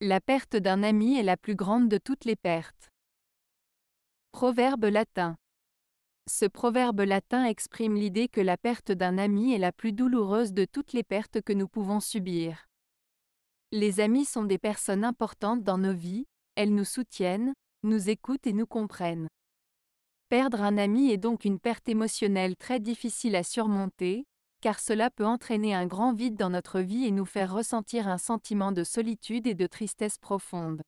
La perte d'un ami est la plus grande de toutes les pertes. Proverbe latin. Ce proverbe latin exprime l'idée que la perte d'un ami est la plus douloureuse de toutes les pertes que nous pouvons subir. Les amis sont des personnes importantes dans nos vies, elles nous soutiennent, nous écoutent et nous comprennent. Perdre un ami est donc une perte émotionnelle très difficile à surmonter, car cela peut entraîner un grand vide dans notre vie et nous faire ressentir un sentiment de solitude et de tristesse profonde.